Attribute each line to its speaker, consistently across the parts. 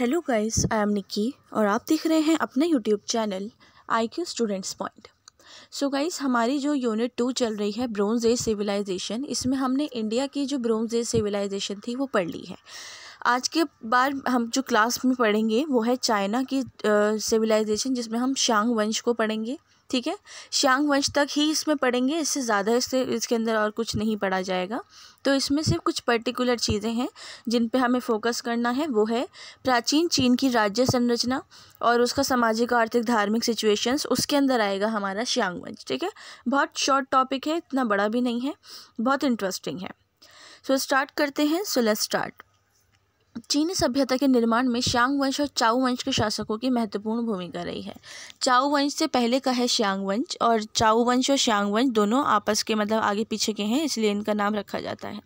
Speaker 1: hello guys I am Nikki और आप देख रहे हैं अपना YouTube channel I Q students point so guys हमारी जो यूनिट टू चल रही है ब्रोंज एज सिविलाइजेशन इसमें हमने इंडिया की जो ब्रोंज एज सिविलाइजेशन थी वो पढ़ ली है आज के बार हम जो क्लास में पढ़ेंगे वो है चाइना की सिविलाइजेशन जिसमें हम शांग वंश को पढ़ेंगे ठीक है श्यांग वंश तक ही इसमें पढ़ेंगे इससे ज़्यादा इससे इसके अंदर और कुछ नहीं पढ़ा जाएगा तो इसमें सिर्फ कुछ पर्टिकुलर चीज़ें हैं जिन पे हमें फोकस करना है वो है प्राचीन चीन की राज्य संरचना और उसका सामाजिक आर्थिक धार्मिक सिचुएशंस उसके अंदर आएगा हमारा श्यांग वंश ठीक है बहुत शॉर्ट टॉपिक है इतना बड़ा भी नहीं है बहुत इंटरेस्टिंग है सो so, स्टार्ट करते हैं सो लेट स्टार्ट चीनी सभ्यता के निर्माण में श्यांग वंश और चाऊ वंश के शासकों की महत्वपूर्ण भूमिका रही है चाऊ वंश से पहले का है श्यांग वंश और चाऊ वंश और श्यांग वंश दोनों आपस के मतलब आगे पीछे के हैं इसलिए इनका नाम रखा जाता है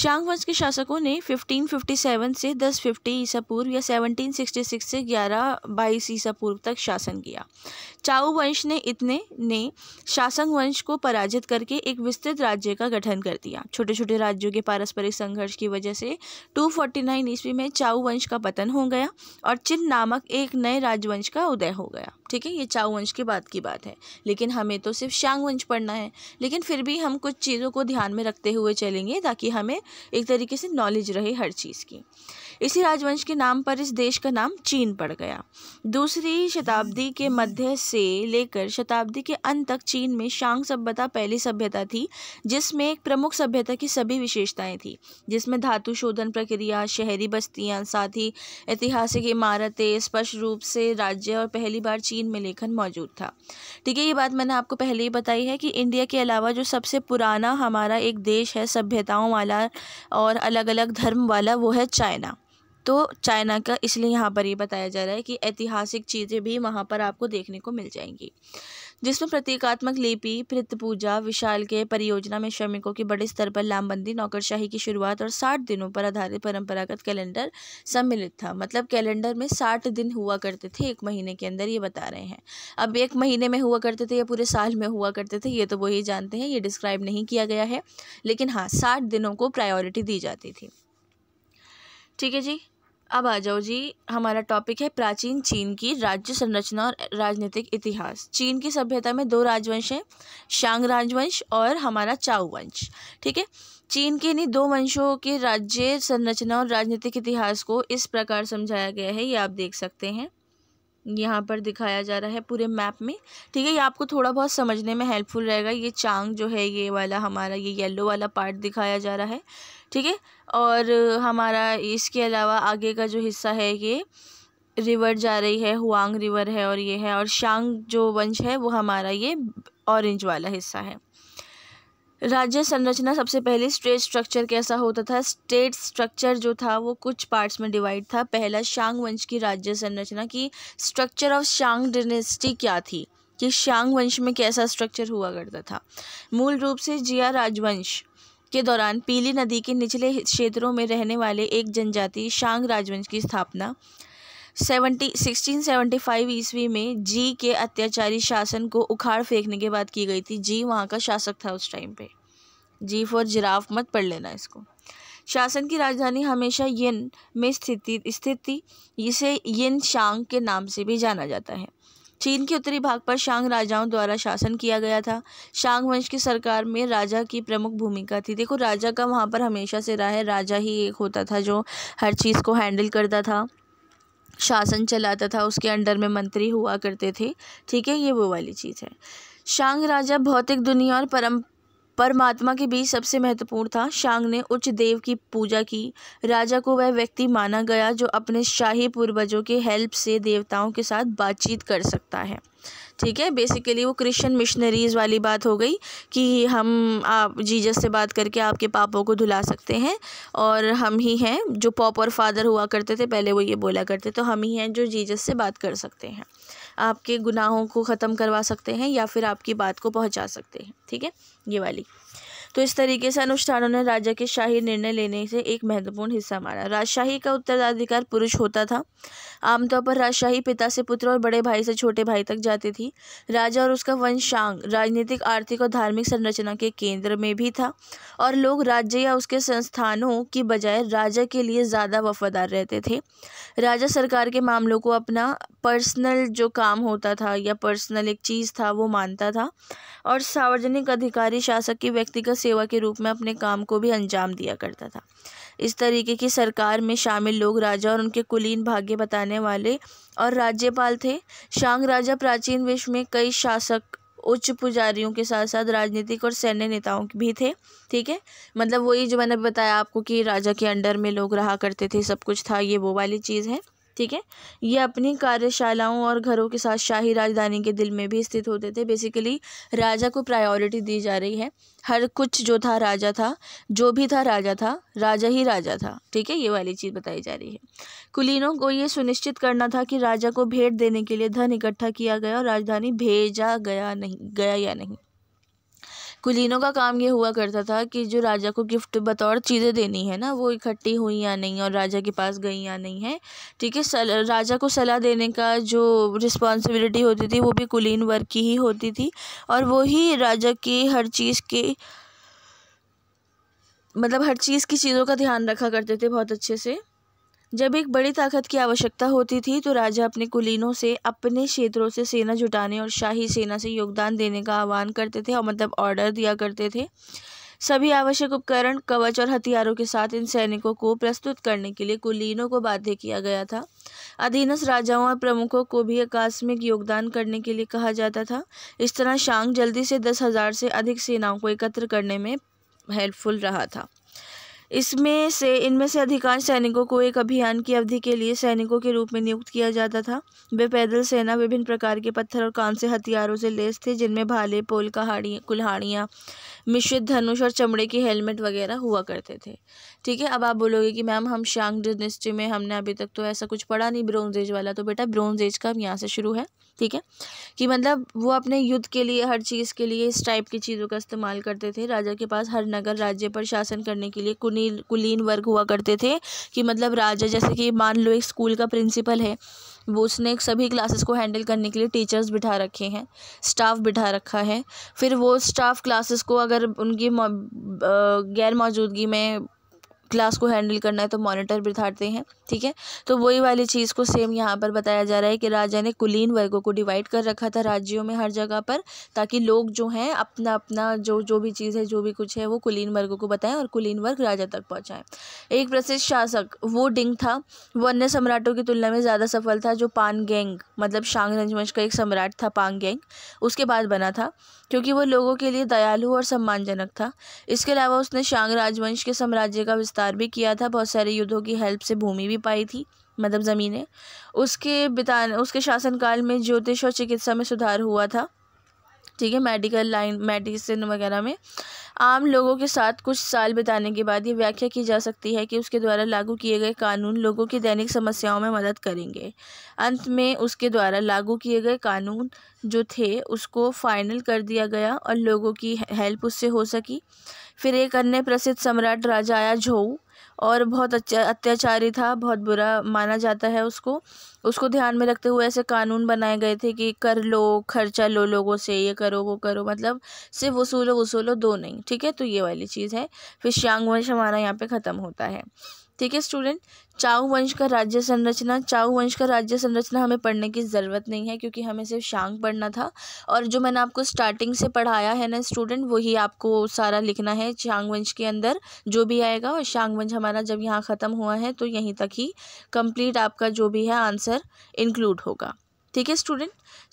Speaker 1: शांग वंश के शासकों ने 1557 से 1050 ईसा पूर्व या 1766 से बाईस ईसा पूर्व तक शासन किया चाऊ वंश ने इतने ने शासंग वंश को पराजित करके एक विस्तृत राज्य का गठन कर दिया छोटे छोटे राज्यों के पारस्परिक संघर्ष की वजह से 249 ईस्वी में चाऊ वंश का पतन हो गया और चिन नामक एक नए राजवंश का उदय हो गया ठीक है ये चाऊ वंश के बाद की बात है लेकिन हमें तो सिर्फ शांग वंश पढ़ना है लेकिन फिर भी हम कुछ चीज़ों को ध्यान में रखते हुए चलेंगे ताकि हमें एक तरीके से नॉलेज रहे हर चीज़ की इसी राजवंश के नाम पर इस देश का नाम चीन पड़ गया दूसरी शताब्दी के मध्य से लेकर शताब्दी के अंत तक चीन में शांग सभ्यता पहली सभ्यता थी जिसमें एक प्रमुख सभ्यता की सभी विशेषताएं थी जिसमें धातु शोधन प्रक्रिया शहरी बस्तियां साथ ही ऐतिहासिक इमारतें स्पष्ट रूप से राज्य और पहली बार चीन में लेखन मौजूद था ठीक है ये बात मैंने आपको पहले ही बताई है कि इंडिया के अलावा जो सबसे पुराना हमारा एक देश है सभ्यताओं वाला और अलग अलग धर्म वाला वो है चाइना तो चाइना का इसलिए यहाँ पर ये बताया जा रहा है कि ऐतिहासिक चीज़ें भी वहाँ पर आपको देखने को मिल जाएंगी जिसमें प्रतीकात्मक लिपि पृथ पूजा विशाल के परियोजना में श्रमिकों की बड़े स्तर पर लामबंदी नौकरशाही की शुरुआत और साठ दिनों पर आधारित परंपरागत कैलेंडर सम्मिलित था मतलब कैलेंडर में साठ दिन हुआ करते थे एक महीने के अंदर ये बता रहे हैं अब एक महीने में हुआ करते थे या पूरे साल में हुआ करते थे ये तो वही जानते हैं ये डिस्क्राइब नहीं किया गया है लेकिन हाँ साठ दिनों को प्रायोरिटी दी जाती थी ठीक है जी अब आ जाओ जी हमारा टॉपिक है प्राचीन चीन की राज्य संरचना और राजनीतिक इतिहास चीन की सभ्यता में दो राजवंश हैं शांग राजवंश और हमारा चाउ वंश ठीक है चीन के इन्हीं दो वंशों के राज्य संरचना और राजनीतिक इतिहास को इस प्रकार समझाया गया है ये आप देख सकते हैं यहाँ पर दिखाया जा रहा है पूरे मैप में ठीक है ये आपको थोड़ा बहुत समझने में हेल्पफुल रहेगा ये चांग जो है ये वाला हमारा ये येलो वाला पार्ट दिखाया जा रहा है ठीक है और हमारा इसके अलावा आगे का जो हिस्सा है ये रिवर जा रही है हुआंग रिवर है और ये है और शांग जो वंश है वो हमारा ये ऑरेंज वाला हिस्सा है राज्य संरचना सबसे पहले स्टेट स्ट्रक्चर कैसा होता था स्टेट स्ट्रक्चर जो था वो कुछ पार्ट्स में डिवाइड था पहला शांग वंश की राज्य संरचना की स्ट्रक्चर ऑफ शांग डिनेस्टी क्या थी कि शांग वंश में कैसा स्ट्रक्चर हुआ करता था मूल रूप से जिया राजवंश के दौरान पीली नदी के निचले क्षेत्रों में रहने वाले एक जनजाति शांग राजवंश की स्थापना सेवेंटी सिक्सटीन सेवेंटी फाइव ईस्वी में जी के अत्याचारी शासन को उखाड़ फेंकने के बाद की गई थी जी वहाँ का शासक था उस टाइम पे जी फॉर जिराफ मत पढ़ लेना इसको शासन की राजधानी हमेशा यिन में स्थिति स्थित थी इसे यिन शांग के नाम से भी जाना जाता है चीन के उत्तरी भाग पर शांग राजाओं द्वारा शासन किया गया था शांग वंश की सरकार में राजा की प्रमुख भूमिका थी देखो राजा का वहाँ पर हमेशा से रहा है राजा ही एक होता था जो हर चीज़ को हैंडल करता था शासन चलाता था उसके अंडर में मंत्री हुआ करते थे ठीक है ये वो वाली चीज़ है शांग राजा भौतिक दुनिया और परम परमात्मा के बीच सबसे महत्वपूर्ण था शांग ने उच्च देव की पूजा की राजा को वह व्यक्ति माना गया जो अपने शाही पूर्वजों के हेल्प से देवताओं के साथ बातचीत कर सकता है ठीक है बेसिकली वो क्रिश्चियन मिशनरीज़ वाली बात हो गई कि हम आप जीजस से बात करके आपके पापों को धुला सकते हैं और हम ही हैं जो पॉप और फादर हुआ करते थे पहले वो ये बोला करते तो हम ही हैं जो जीजस से बात कर सकते हैं आपके गुनाहों को ख़त्म करवा सकते हैं या फिर आपकी बात को पहुंचा सकते हैं ठीक है ये वाली तो इस तरीके से अनुष्ठानों ने राजा के शाही निर्णय लेने से एक महत्वपूर्ण हिस्सा मारा राजशाही का उत्तराधिकार पुरुष होता था आमतौर पर राजशाही पिता से पुत्र और बड़े भाई से छोटे भाई तक जाती थी राजा और उसका वंशांग राजनीतिक आर्थिक और धार्मिक संरचना के केंद्र में भी था और लोग राज्य या उसके संस्थानों की बजाय राजा के लिए ज़्यादा वफादार रहते थे राजा सरकार के मामलों को अपना पर्सनल जो काम होता था या पर्सनल एक चीज़ था वो मानता था और सार्वजनिक अधिकारी शासक की व्यक्तिगत सेवा के रूप में अपने काम को भी अंजाम दिया करता था इस तरीके की सरकार में शामिल लोग राजा और उनके कुलीन भाग्य बताने वाले और राज्यपाल थे शांग राजा प्राचीन विश्व में कई शासक उच्च पुजारियों के साथ साथ राजनीतिक और सैन्य नेताओं भी थे ठीक है मतलब वही जो मैंने बताया आपको कि राजा के अंडर में लोग रहा करते थे सब कुछ था ये वो वाली चीज़ है ठीक है ये अपनी कार्यशालाओं और घरों के साथ शाही राजधानी के दिल में भी स्थित होते थे बेसिकली राजा को प्रायोरिटी दी जा रही है हर कुछ जो था राजा था जो भी था राजा था राजा ही राजा था ठीक है ये वाली चीज़ बताई जा रही है कुलीनों को ये सुनिश्चित करना था कि राजा को भेंट देने के लिए धन इकट्ठा किया गया और राजधानी भेजा गया नहीं गया या नहीं कुलीनों का काम ये हुआ करता था कि जो राजा को गिफ्ट बतौर चीज़ें देनी है ना वो इकट्ठी हुई या नहीं और राजा के पास गई या नहीं है ठीक है सल राजा को सलाह देने का जो रिस्पॉन्सिबिलिटी होती थी वो भी कुलीन वर्ग की ही होती थी और वही राजा की हर चीज़ की मतलब हर चीज़ की चीज़ों का ध्यान रखा करते थे बहुत अच्छे से जब एक बड़ी ताकत की आवश्यकता होती थी तो राजा अपने कुलीनों से अपने क्षेत्रों से सेना जुटाने और शाही सेना से योगदान देने का आह्वान करते थे और मतलब ऑर्डर दिया करते थे सभी आवश्यक उपकरण कवच और हथियारों के साथ इन सैनिकों को प्रस्तुत करने के लिए कुलीनों को बाध्य किया गया था अधीनस्थ राजाओं और प्रमुखों को भी आकस्मिक योगदान करने के लिए कहा जाता था इस तरह शांग जल्दी से दस हज़ार से अधिक सेनाओं को एकत्र करने में हेल्पफुल रहा था इसमें से इनमें से अधिकांश सैनिकों को एक अभियान की अवधि के लिए सैनिकों के रूप में नियुक्त किया जाता था वे पैदल सेना विभिन्न प्रकार के पत्थर और कांसे हथियारों से लैस थे जिनमें भाले पोल कहाड़ी कुल्हाड़ियाँ मिश्रित धनुष और चमड़े की हेलमेट वगैरह हुआ करते थे ठीक है अब आप बोलोगे कि मैम हम शांग डिनेस्टी में हमने अभी तक तो ऐसा कुछ पढ़ा नहीं ब्रोंज एज वाला तो बेटा ब्रोंज एज का हम यहाँ से शुरू है ठीक है कि मतलब वो अपने युद्ध के लिए हर चीज़ के लिए इस टाइप की चीज़ों का इस्तेमाल करते थे राजा के पास हर नगर राज्य पर शासन करने के लिए कुनी कुलीन कुलीन वर्ग हुआ करते थे कि मतलब राजा जैसे कि मान लो एक स्कूल का प्रिंसिपल है वो उसने सभी क्लासेस को हैंडल करने के लिए टीचर्स बिठा रखे हैं स्टाफ बिठा रखा है फिर वो स्टाफ क्लासेस को अगर उनकी गैर मौजूदगी में क्लास को हैंडल करना है तो मॉनिटर बिठाते हैं ठीक है तो वही वाली चीज़ को सेम यहाँ पर बताया जा रहा है कि राजा ने कुलीन वर्गों को डिवाइड कर रखा था राज्यों में हर जगह पर ताकि लोग जो हैं अपना अपना जो जो भी चीज़ है जो भी कुछ है वो कुलीन वर्गों को बताएं और कुलीन वर्ग राजा तक पहुँचाएँ एक प्रसिद्ध शासक वो डिंग था वो अन्य सम्राटों की तुलना में ज़्यादा सफल था जो पान गेंग मतलब शांग रंजवंश का एक सम्राट था पान गेंग उसके बाद बना था क्योंकि वो लोगों के लिए दयालु और सम्मानजनक था इसके अलावा उसने शांग राजवंश के साम्राज्य का विस्तार विस्तार भी किया था बहुत सारे युद्धों की हेल्प से भूमि भी पाई थी मतलब ज़मीनें उसके बिताने उसके शासनकाल में ज्योतिष और चिकित्सा में सुधार हुआ था ठीक है मेडिकल लाइन मेडिसिन वगैरह में आम लोगों के साथ कुछ साल बिताने के बाद ये व्याख्या की जा सकती है कि उसके द्वारा लागू किए गए कानून लोगों की दैनिक समस्याओं में मदद करेंगे अंत में उसके द्वारा लागू किए गए कानून जो थे उसको फाइनल कर दिया गया और लोगों की हेल्प उससे हो सकी फिर एक अन्य प्रसिद्ध सम्राट राजा आया झोऊ और बहुत अच्छा अत्याचारी था बहुत बुरा माना जाता है उसको उसको ध्यान में रखते हुए ऐसे कानून बनाए गए थे कि कर लो खर्चा लो लोगों से ये करो वो करो मतलब सिर्फ वसूलो वसूलो दो नहीं ठीक है तो ये वाली चीज़ है फिर श्यांग वंश हमारा यहाँ पे ख़त्म होता है ठीक है स्टूडेंट चाऊ वंश का राज्य संरचना चाऊ वंश का राज्य संरचना हमें पढ़ने की ज़रूरत नहीं है क्योंकि हमें सिर्फ शांग पढ़ना था और जो मैंने आपको स्टार्टिंग से पढ़ाया है ना स्टूडेंट वही आपको सारा लिखना है शांग वंश के अंदर जो भी आएगा और शांग वंश हमारा जब यहाँ ख़त्म हुआ है तो यहीं तक ही कम्प्लीट आपका जो भी है आंसर इंक्लूड होगा ठीक है स्टूडेंट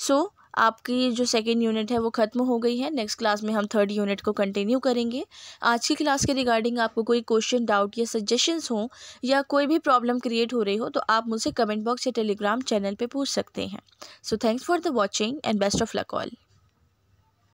Speaker 1: सो आपकी जो सेकेंड यूनिट है वो ख़त्म हो गई है नेक्स्ट क्लास में हम थर्ड यूनिट को कंटिन्यू करेंगे आज की क्लास के रिगार्डिंग आपको कोई क्वेश्चन डाउट या सजेशंस हो या कोई भी प्रॉब्लम क्रिएट हो रही हो तो आप मुझसे कमेंट बॉक्स या टेलीग्राम चैनल पे पूछ सकते हैं so thanks for the watching and best of luck all